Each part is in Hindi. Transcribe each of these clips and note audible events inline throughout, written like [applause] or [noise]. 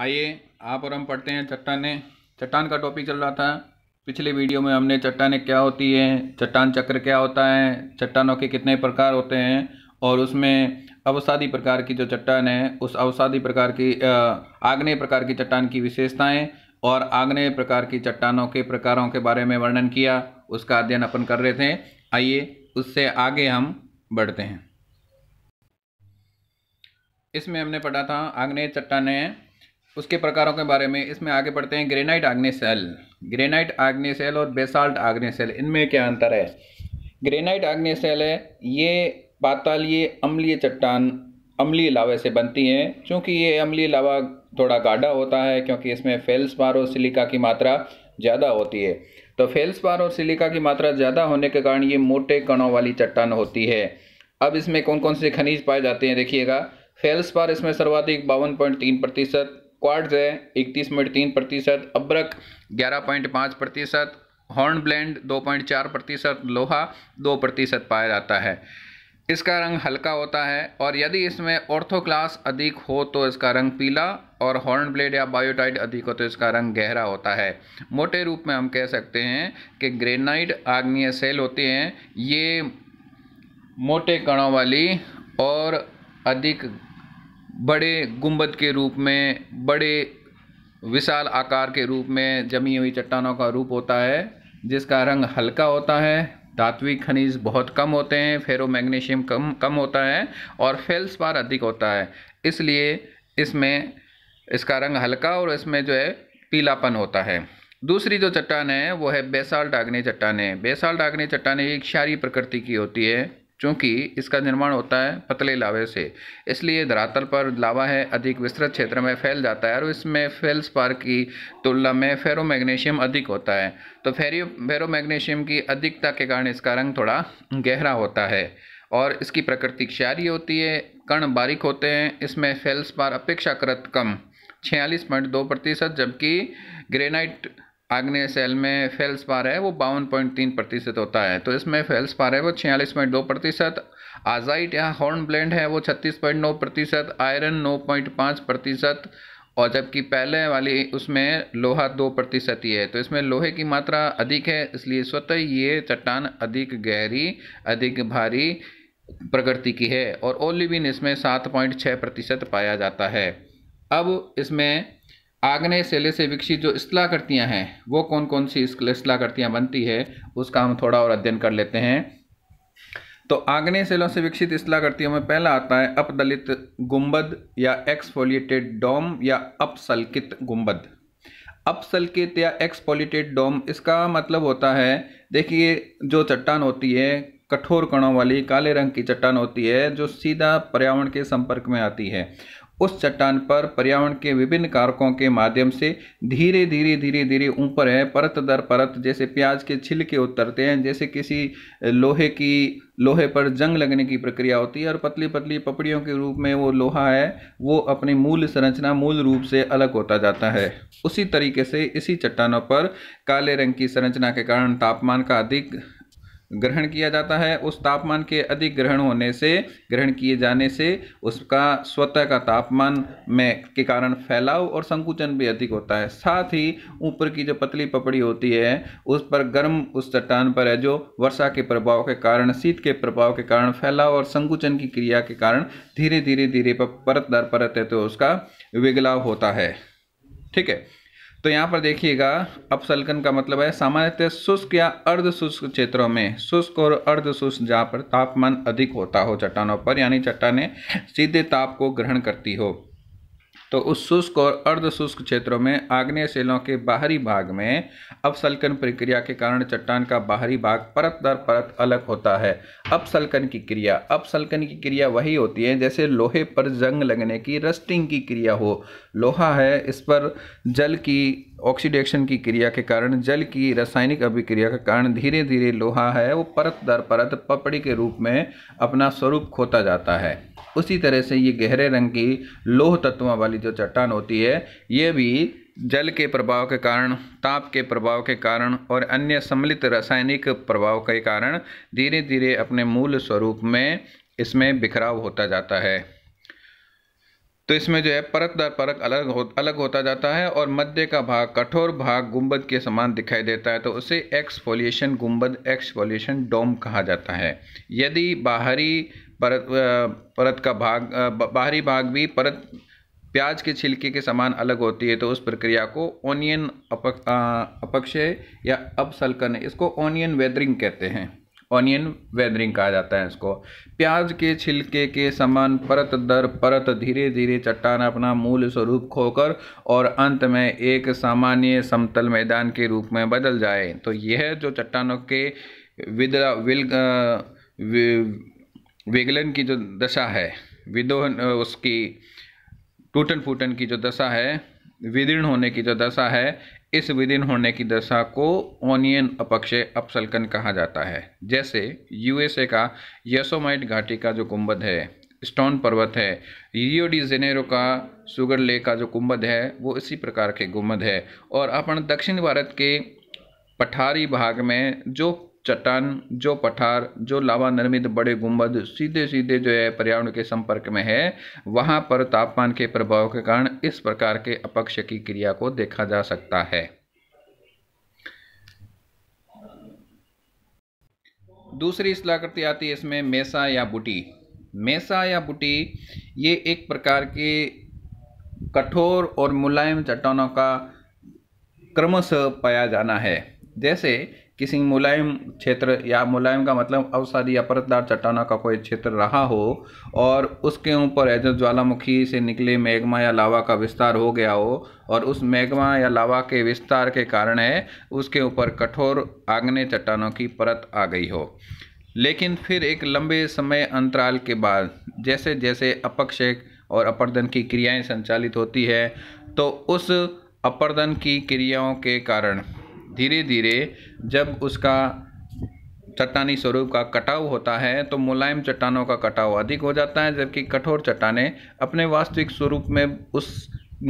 आइए आप और हम पढ़ते हैं चट्टाने चट्टान का टॉपिक चल रहा था पिछले वीडियो में हमने चट्टाने क्या होती हैं चट्टान चक्र क्या होता है चट्टानों के कितने प्रकार होते हैं और उसमें अवसादी प्रकार की जो चट्टान है उस अवसादी प्रकार की आग्नेय प्रकार की चट्टान की विशेषताएं और आग्नेय प्रकार की चट्टानों के प्रकारों के बारे में वर्णन किया उसका अध्ययन अपन कर रहे थे आइए उससे आगे हम बढ़ते हैं इसमें हमने पढ़ा था आग्नेय चट्टान उसके प्रकारों के बारे में इसमें आगे बढ़ते हैं ग्रेनाइट आग्ने सेल ग्रेनाइट आग्ने सेल और बेसाल्ट आग्ने सेल इनमें क्या अंतर है ग्रेनाइट आग्ने सेल है ये पातालीय अम्लीय चट्टान अम्लीय लावे से बनती हैं क्योंकि ये अम्लीय लावा थोड़ा गाढ़ा होता है क्योंकि इसमें पार और सिलिका की मात्रा ज़्यादा होती है तो पार और सिलिका की मात्रा ज़्यादा होने के कारण ये मोटे कणों वाली चट्टान होती है अब इसमें कौन कौन से खनिज पाए जाते हैं देखिएगा पार इसमें सर्वाधिक बावन पॉइंट तीन प्रतिशत क्वार्ट्ज है इकतीस पॉइंट तीन प्रतिशत अब्रक ग्यारह पॉइंट पाँच प्रतिशत हॉर्न ब्लेंड दो पॉइंट चार प्रतिशत लोहा दो प्रतिशत पाया जाता है इसका रंग हल्का होता है और यदि इसमें ऑर्थोक्लास अधिक हो तो इसका रंग पीला और हॉर्न ब्लेड या बायोटाइड अधिक हो तो इसका रंग गहरा होता है मोटे रूप में हम कह सकते हैं कि ग्रेनाइड आग्नीय सेल होते हैं ये मोटे कणों वाली और अधिक बड़े गुंबद के रूप में बड़े विशाल आकार के रूप में जमी हुई चट्टानों का रूप होता है जिसका रंग हल्का होता है धात्विक खनिज बहुत कम होते हैं फेरो मैग्नीशियम कम कम होता है और फेल्स पार अधिक होता है इसलिए इसमें इसका रंग हल्का और इसमें जो है पीलापन होता है दूसरी जो चट्टान है वो है बेसाल्ट आग्नेय चट्टान है बेसाल्ट आग्नेय चट्टान एक क्षारी प्रकृति की होती है चूँकि इसका निर्माण होता है पतले लावे से इसलिए धरातल पर लावा है अधिक विस्तृत क्षेत्र में फैल जाता है और इसमें फेल्सपार की तुलना में फेरोमैग्नीशियम अधिक होता है तो फेरियो फेरोमैग्नीशियम की अधिकता के कारण इसका रंग थोड़ा गहरा होता है और इसकी प्रकृति क्षारी होती है कण बारीक होते हैं इसमें फेल्सपार अपेक्षाकृत कम छियालीस पॉइंट दो प्रतिशत जबकि ग्रेनाइट आग्नेय सेल में फेल्स पार है वो बावन पॉइंट तीन प्रतिशत होता है तो इसमें फेल्स पार है वो छियालीस पॉइंट दो प्रतिशत आजाइट या हॉर्न ब्लेंड है वो छत्तीस पॉइंट नौ प्रतिशत आयरन नौ पॉइंट पाँच प्रतिशत और जबकि पहले वाली उसमें लोहा दो प्रतिशत ही है तो इसमें लोहे की मात्रा अधिक है इसलिए स्वतः ये चट्टान अधिक गहरी अधिक भारी प्रकृति की है और ओलिविन इसमें सात पॉइंट छः प्रतिशत पाया जाता है अब इसमें आग्नेय शैले से विकसित जो स्थलाकृतियाँ हैं वो कौन कौन सी स्थलाकृतियाँ बनती है उसका हम थोड़ा और अध्ययन कर लेते हैं तो आग्नेय शैलों से विकसित स्थलाकृतियों में पहला आता है अपदलित गुंबद या एक्सफोलिएटेड डोम या अपसलकित गुंबद अपसलकित या एक्सपोलिटेड डोम इसका मतलब होता है देखिए जो चट्टान होती है कठोर कणों वाली काले रंग की चट्टान होती है जो सीधा पर्यावरण के संपर्क में आती है उस चट्टान पर पर्यावरण के विभिन्न कारकों के माध्यम से धीरे धीरे धीरे धीरे ऊपर है परत दर परत जैसे प्याज के छिलके उतरते हैं जैसे किसी लोहे की लोहे पर जंग लगने की प्रक्रिया होती है और पतली पतली पपड़ियों के रूप में वो लोहा है वो अपनी मूल संरचना मूल रूप से अलग होता जाता है उसी तरीके से इसी चट्टानों पर काले रंग की संरचना के कारण तापमान का अधिक ग्रहण किया जाता है उस तापमान के अधिक ग्रहण होने से ग्रहण किए जाने से उसका स्वतः का तापमान में के कारण फैलाव और संकुचन भी अधिक होता है साथ ही ऊपर की जो पतली पपड़ी होती है उस पर गर्म उस चट्टान पर है जो वर्षा के प्रभाव के कारण शीत के प्रभाव के कारण फैलाव और संकुचन की क्रिया के कारण धीरे धीरे धीरे परत दर परत है तो उसका विगलाव होता है ठीक है तो यहाँ पर देखिएगा अपसलकन का मतलब है सामान्यतः शुष्क या अर्ध शुष्क क्षेत्रों में शुष्क और अर्ध शुष्क जहाँ पर तापमान अधिक होता हो चट्टानों पर यानी चट्टाने सीधे ताप को ग्रहण करती हो तो उस शुष्क और अर्ध शुष्क क्षेत्रों में आग्नेय शिलों के बाहरी भाग में अपसलकन प्रक्रिया के कारण चट्टान का बाहरी भाग परत दर परत अलग होता है अपसलकन की क्रिया अपसलकन की क्रिया वही होती है जैसे लोहे पर जंग लगने की रस्टिंग की क्रिया हो लोहा है इस पर जल की ऑक्सीडेशन की क्रिया के कारण जल की रासायनिक अभिक्रिया के कारण धीरे धीरे लोहा है वो परत दर परत पपड़ी के रूप में अपना स्वरूप खोता जाता है उसी तरह से ये गहरे रंग की लोह तत्वों वाली जो चट्टान होती है ये भी जल के प्रभाव के कारण ताप के प्रभाव के कारण और अन्य सम्मिलित रासायनिक प्रभाव के कारण धीरे धीरे अपने मूल स्वरूप में इसमें बिखराव होता जाता है तो इसमें जो है परत दर परत अलग हो अलग होता जाता है और मध्य का भाग कठोर भाग गुंबद के समान दिखाई देता है तो उसे एक्सफोलिएशन गुंबद एक्सफोलिएशन डोम कहा जाता है यदि बाहरी परत परत का भाग बाहरी भाग भी परत प्याज के छिलके के समान अलग होती है तो उस प्रक्रिया को ओनियन अपक्षय या अपसलकन इसको ओनियन वेदरिंग कहते हैं ऑनियन वेदरिंग कहा जाता है इसको प्याज के छिलके के समान परत दर परत धीरे धीरे चट्टान अपना मूल स्वरूप खोकर और अंत में एक सामान्य समतल मैदान के रूप में बदल जाए तो यह जो चट्टानों के विदरा विल विगलन की जो दशा है विदोहन उसकी टूटन फूटन की जो दशा है विदीर्ण होने की जो दशा है इस विदीर्ण होने की दशा को ओनियन अपक्षय अपसलकन कहा जाता है जैसे यूएसए का यसोमाइट घाटी का जो कुंभद है स्टोन पर्वत है रियो डी जेनेरो का सुगर ले का जो कुंभद है वो इसी प्रकार के गुम्बद है और अपन दक्षिण भारत के पठारी भाग में जो चट्टान जो पठार जो लावा निर्मित बड़े गुंबद सीधे सीधे जो है पर्यावरण के संपर्क में है वहाँ पर तापमान के प्रभाव के कारण इस प्रकार के अपक्ष की क्रिया को देखा जा सकता है दूसरी सलाकृति आती है इसमें मेसा या बुटी मेसा या बुटी ये एक प्रकार के कठोर और मुलायम चट्टानों का क्रमश पाया जाना है जैसे किसी मुलायम क्षेत्र या मुलायम का मतलब अवसादी या परतदार चट्टाना का कोई क्षेत्र रहा हो और उसके ऊपर ऐसे ज्वालामुखी से निकले मैग्मा या लावा का विस्तार हो गया हो और उस मैग्मा या लावा के विस्तार के कारण है उसके ऊपर कठोर आग्ने चट्टानों की परत आ गई हो लेकिन फिर एक लंबे समय अंतराल के बाद जैसे जैसे अपक्ष और अपर्दन की क्रियाएं संचालित होती है तो उस अपर्दन की क्रियाओं के कारण धीरे धीरे जब उसका चट्टानी स्वरूप का कटाव होता है तो मुलायम चट्टानों का कटाव अधिक हो जाता है जबकि कठोर चट्टाने अपने वास्तविक स्वरूप में उस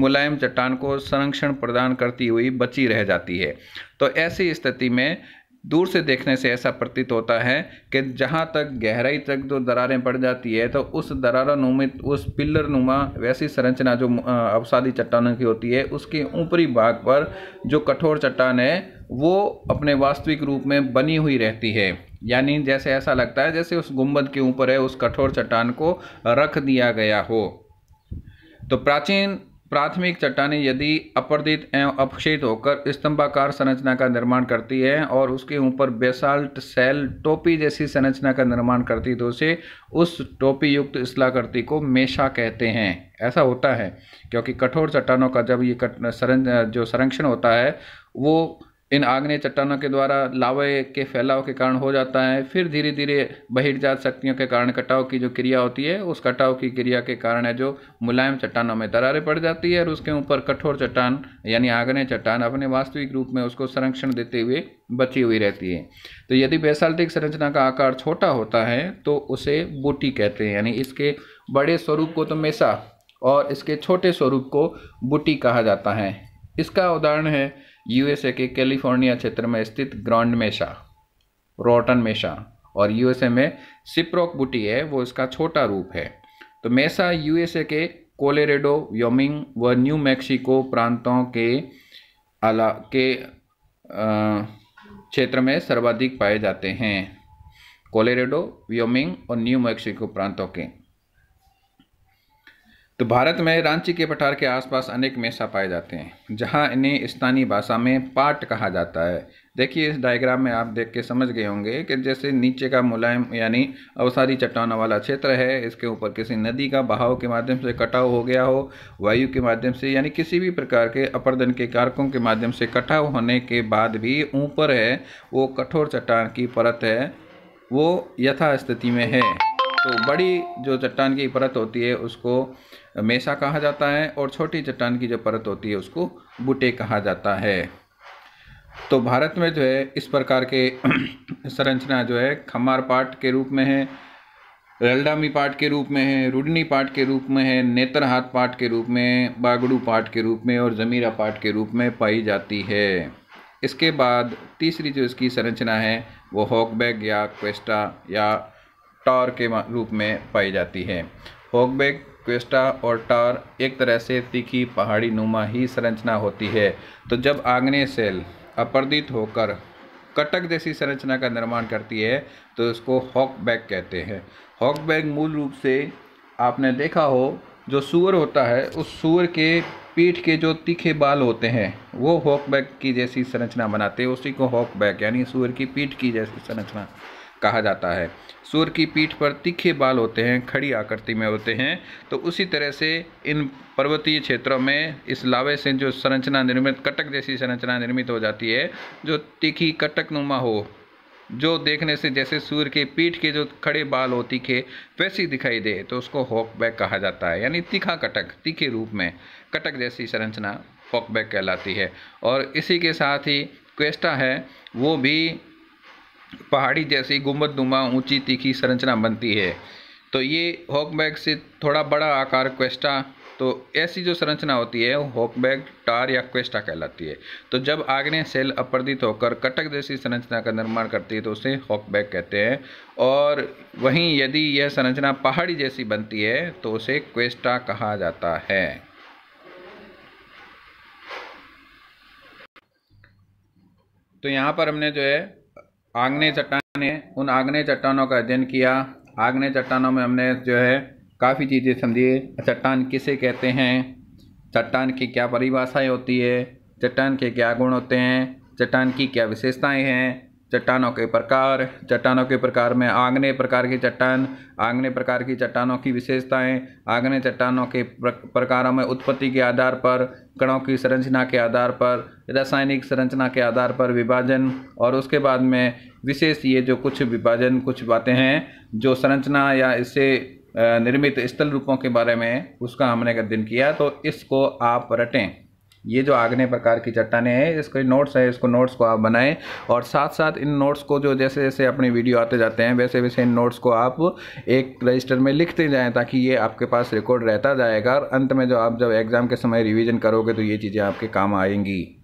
मुलायम चट्टान को संरक्षण प्रदान करती हुई बची रह जाती है तो ऐसी स्थिति में दूर से देखने से ऐसा प्रतीत होता है कि जहाँ तक गहराई तक जो दरारें पड़ जाती है तो उस दरारा नुमित उस पिल्लर नुमा वैसी संरचना जो अवसादी चट्टानों की होती है उसके ऊपरी भाग पर जो कठोर चट्टान है वो अपने वास्तविक रूप में बनी हुई रहती है यानी जैसे ऐसा लगता है जैसे उस गुम्बद के ऊपर है उस कठोर चट्टान को रख दिया गया हो तो प्राचीन प्राथमिक चट्टानें यदि अपर्दित एवं अपक्षित होकर स्तंभाकार संरचना का निर्माण करती है और उसके ऊपर बेसाल्ट सेल टोपी जैसी संरचना का निर्माण करती तो उसे उस टोपी युक्त इसलाकृति को मेशा कहते हैं ऐसा होता है क्योंकि कठोर चट्टानों का जब ये कट, सरं, जो संरक्षण होता है वो इन आग्नेय चट्टानों के द्वारा लावे के फैलाव के कारण हो जाता है फिर धीरे धीरे बहिर्जात शक्तियों के कारण कटाव की जो क्रिया होती है उस कटाव की क्रिया के कारण है जो मुलायम चट्टानों में दरारें पड़ जाती है और उसके ऊपर कठोर चट्टान यानी आग्नेय चट्टान अपने वास्तविक रूप में उसको संरक्षण देते हुए बची हुई रहती है तो यदि वैसाल्टिक संरचना का आकार छोटा होता है तो उसे बूटी कहते हैं यानी इसके बड़े स्वरूप को तो मेसा और इसके छोटे स्वरूप को बूटी कहा जाता है इसका उदाहरण है यूएसए के कैलिफोर्निया क्षेत्र में स्थित ग्रांड मेशा रोटन मेशा और यूएसए में सिप्रोक बुटी है वो इसका छोटा रूप है तो मेसा यूएसए के कोलेरेडो व्योमिंग व न्यू मैक्सिको प्रांतों के अला के क्षेत्र में सर्वाधिक पाए जाते हैं कोलेरेडो व्योमिंग और न्यू मैक्सिको प्रांतों के तो भारत में रांची के पठार के आसपास अनेक मेसा पाए जाते हैं जहां इन्हें स्थानीय भाषा में पाट कहा जाता है देखिए इस डायग्राम में आप देख के समझ गए होंगे कि जैसे नीचे का मुलायम यानी अवसारी चट्टानों वाला क्षेत्र है इसके ऊपर किसी नदी का बहाव के माध्यम से कटाव हो गया हो वायु के माध्यम से यानी किसी भी प्रकार के अपर्दन के कारकों के माध्यम से कटाव होने के बाद भी ऊपर है वो कठोर चट्टान की परत है वो यथास्थिति में है तो बड़ी जो चट्टान की परत होती है उसको मेसा कहा जाता है और छोटी चट्टान की जो परत होती है उसको बुटे कहा जाता है तो भारत में जो है इस प्रकार के [clears throat] संरचना जो है खमार पाट के रूप में है रलडामी पाट के रूप में है रुडनी पाट के रूप में है नेत्रहात पाट के रूप में बागड़ू पाट के रूप में और जमीरा पाट के रूप में पाई जाती है इसके बाद तीसरी जो इसकी संरचना है वो हॉकबैग या क्वेस्टा या टॉर के रूप में पाई जाती है हॉकबैग क्वेस्टा और टार एक तरह से तीखी पहाड़ी नुमा ही संरचना होती है तो जब आग्नेय सेल अपर्दित होकर कटक जैसी संरचना का निर्माण करती है तो इसको हॉक बैग कहते हैं हॉक बैग मूल रूप से आपने देखा हो जो सूअर होता है उस सूअर के पीठ के जो तीखे बाल होते हैं वो हॉक बैग की जैसी संरचना बनाते हैं उसी को हॉक बैग यानी सूअर की पीठ की जैसी संरचना कहा जाता है सूर की पीठ पर तीखे बाल होते हैं खड़ी आकृति में होते हैं तो उसी तरह से इन पर्वतीय क्षेत्रों में इस लावे से जो संरचना निर्मित कटक जैसी संरचना निर्मित हो जाती है जो तीखी कटक नुमा हो जो देखने से जैसे सूर्य के पीठ के जो खड़े बाल हो तीखे वैसी दिखाई दे तो उसको हॉकबैक कहा जाता है यानी तीखा कटक तीखे रूप में कटक जैसी संरचना हॉकबैक कहलाती है और इसी के साथ ही क्वेस्टा है वो भी पहाड़ी जैसी गुम्बद नुमा ऊँची तीखी संरचना बनती है तो ये हॉकबैग से थोड़ा बड़ा आकार क्वेस्टा तो ऐसी जो संरचना होती है हॉकबैग टार या क्वेस्टा कहलाती है तो जब आग्नेय सेल अपर्दित होकर कटक जैसी संरचना का निर्माण करती है तो उसे हॉकबैग कहते हैं और वहीं यदि यह संरचना पहाड़ी जैसी बनती है तो उसे क्वेस्टा कहा जाता है तो यहाँ पर हमने जो है आग्नेय ने उन आग्नेय चट्टानों का अध्ययन किया आग्नेय चट्टानों में हमने जो है काफ़ी चीज़ें समझी चट्टान किसे कहते हैं चट्टान की क्या परिभाषाएँ होती है चट्टान के क्या गुण होते हैं चट्टान की क्या विशेषताएँ हैं चट्टानों के प्रकार चट्टानों के प्रकार में आंगने प्रकार की चट्टान आंगने प्रकार की चट्टानों की विशेषताएं आंगने चट्टानों के प्रकारों में उत्पत्ति के आधार पर कणों की संरचना के आधार पर रासायनिक संरचना के आधार पर विभाजन और उसके बाद में विशेष ये जो कुछ विभाजन कुछ बातें हैं जो संरचना या इससे निर्मित स्थल रूपों के बारे में उसका हमने अध्ययन किया तो इसको आप रटें ये जो आगने प्रकार की चट्टाने हैं इसके नोट्स हैं इसको नोट्स को आप बनाएं और साथ साथ इन नोट्स को जो जैसे जैसे अपने वीडियो आते जाते हैं वैसे वैसे इन नोट्स को आप एक रजिस्टर में लिखते जाएँ ताकि ये आपके पास रिकॉर्ड रहता जाएगा और अंत में जो आप जब एग्ज़ाम के समय रिविज़न करोगे तो ये चीज़ें आपके काम आएंगी